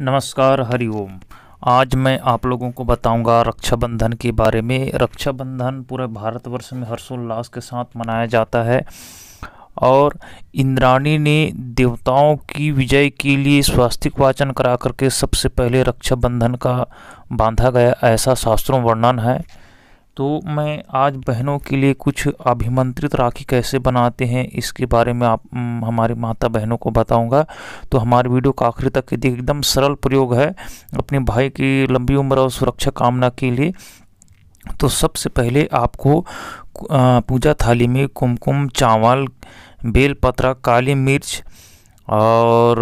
नमस्कार हरि ओम आज मैं आप लोगों को बताऊंगा रक्षाबंधन के बारे में रक्षाबंधन पूरे भारतवर्ष में हर्षोल्लास के साथ मनाया जाता है और इंद्राणी ने देवताओं की विजय के लिए स्वास्तिक वाचन करा करके सबसे पहले रक्षाबंधन का बांधा गया ऐसा शास्त्रों वर्णन है तो मैं आज बहनों के लिए कुछ अभिमंत्रित राखी कैसे बनाते हैं इसके बारे में आप हमारी माता बहनों को बताऊंगा तो हमारे वीडियो का आखिरी तक देखिए एकदम सरल प्रयोग है अपने भाई की लंबी उम्र और सुरक्षा कामना के लिए तो सबसे पहले आपको पूजा थाली में कुमकुम चावल बेलपत्रा काली मिर्च और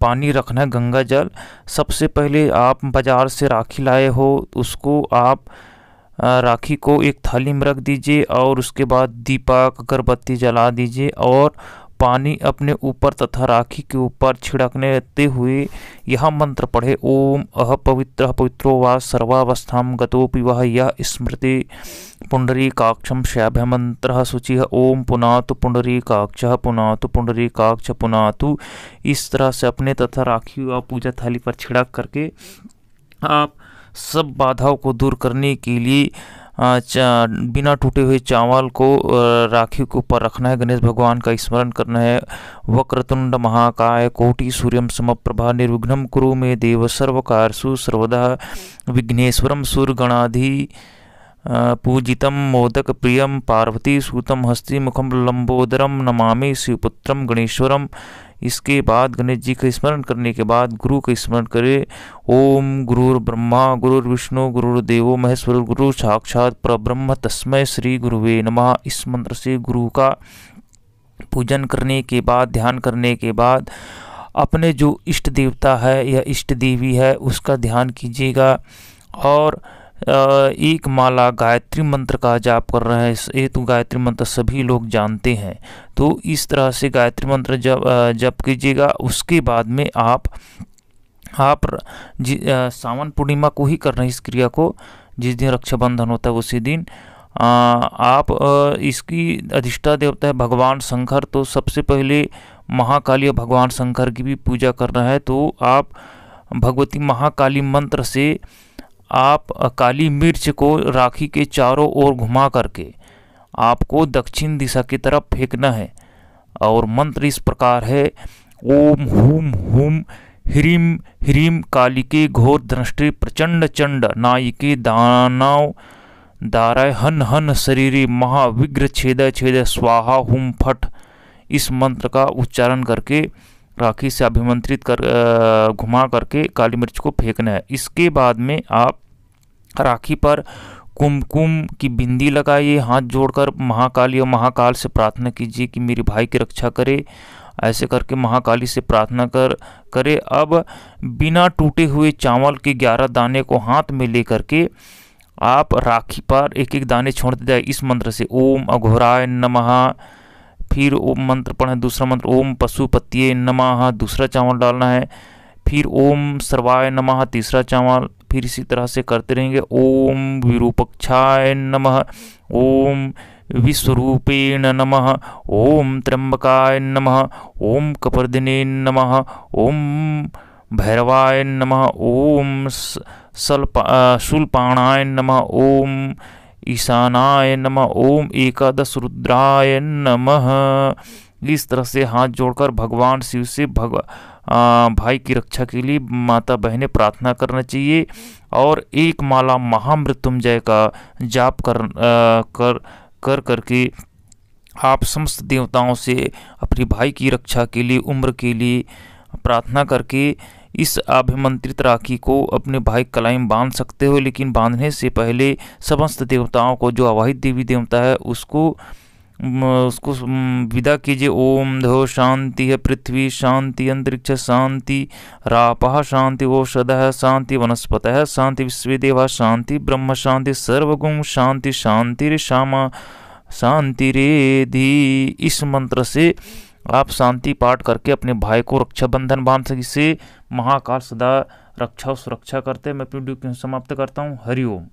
पानी रखना है गंगा जल सबसे पहले आप बाज़ार से राखी लाए हो उसको आप राखी को एक थाली में रख दीजिए और उसके बाद दीपक अगरबत्ती जला दीजिए और पानी अपने ऊपर तथा राखी के ऊपर छिड़कने हुए यह मंत्र पढ़े ओम अह पवित्र पवित्रो वा सर्वावस्था गतोपि वह यह स्मृति काक्षम शैभ मंत्र शुचि ओम पुनातु काक्ष पुनातु काक्ष पुनातु इस तरह से अपने तथा राखी व पूजा थाली पर छिड़क करके आप सब बाधाओं को दूर करने के लिए बिना टूटे हुए चावल को राखी के ऊपर रखना है गणेश भगवान का स्मरण करना है वक्रतुंड महाकाय कोटि सूर्य सम प्रभा निर्विघ्नम कुरु में देव सर्वकार सर्वदा विघ्नेश्वरम सूर्यगणाधि मोदक पार्वती सूतम हस्ती मुखम लंबोदरम नमामि शिवपुत्रम गणेश्वरम इसके बाद गणेश जी का स्मरण करने के बाद गुरु का स्मरण करें ओम गुरुर ब्रह्मा गुरुर विष्णु गुरुर देवो महेश्वर गुरु साक्षात परब्रह्म तस्मय श्री गुरुवे नमः इस मंत्र से गुरु का पूजन करने के बाद ध्यान करने के बाद अपने जो इष्ट देवता है या इष्ट देवी है उसका ध्यान कीजिएगा और एक माला गायत्री मंत्र का जाप कर रहे हैं ये तो गायत्री मंत्र सभी लोग जानते हैं तो इस तरह से गायत्री मंत्र जब जप कीजिएगा उसके बाद में आप आप जी सावन पूर्णिमा को ही कर रहे हैं इस क्रिया को जिस दिन रक्षाबंधन होता है उसी दिन आ, आप आ, इसकी अधिष्ठा देवता है भगवान शंकर तो सबसे पहले महाकाली और भगवान शंकर की भी पूजा कर रहे है तो आप भगवती महाकाली मंत्र से आप काली मिर्च को राखी के चारों ओर घुमा करके आपको दक्षिण दिशा की तरफ फेंकना है और मंत्र इस प्रकार है ओम हुम हुम ह्रीम ह्रीम कालिके घोर दृष्टि प्रचंड चंड नायिके दानव दाराय हन हन शरीरी महाविग्र छेद छेद स्वाहा हुम फट इस मंत्र का उच्चारण करके राखी से अभिमंत्रित कर घुमा करके काली मिर्च को फेंकना है इसके बाद में आप राखी पर कुमकुम की बिंदी लगाइए हाथ जोड़कर महाकाली और महाकाल से प्रार्थना कीजिए कि मेरे भाई की रक्षा करे ऐसे करके महाकाली से प्रार्थना कर करे अब बिना टूटे हुए चावल के ग्यारह दाने को हाथ में लेकर के आप राखी पर एक एक दाने छोड़ते जाए इस मंत्र से ओम अघोराय नमः फिर ओम मंत्र पढ़ना है दूसरा मंत्र ओम पशुपत्ये नमः दूसरा चावल डालना है फिर ओम सर्वाय नमः तीसरा चावल फिर इसी तरह से करते रहेंगे ओम विरूपक्षाय नमः ओम विश्वरूपेण नमः ओम त्र्यंबकाय नमः ओम कपर्दिने नमः ओम भैरवाय नमः ओम शूलपाणाय नमः ओम ईशानाय नम ओम एकादश रुद्राय नमः इस तरह से हाथ जोड़कर भगवान शिव से भग आ, भाई की रक्षा के लिए माता बहनें प्रार्थना करना चाहिए और एक माला महामृत्युंजय का जाप कर आ, कर कर करके आप समस्त देवताओं से अपने भाई की रक्षा के लिए उम्र के लिए प्रार्थना करके इस अभिमंत्रित राखी को अपने भाई कलाइम बांध सकते हो लेकिन बांधने से पहले समस्त देवताओं को जो अवाहित देवी देवता है उसको उसको विदा कीजिए ओम धो शांति है पृथ्वी शांति अंतरिक्ष शांति रापः शांति औषध शांति वनस्पत शांति विश्वदेव शांति ब्रह्म शांति सर्वगुण शांति शांति श्यामा शांति रे धी इस मंत्र से आप शांति पाठ करके अपने भाई को रक्षाबंधन बांध सके से महाकाल सदा रक्षा और सुरक्षा करते मैं अपनी वीडियो समाप्त करता हूँ हरिओम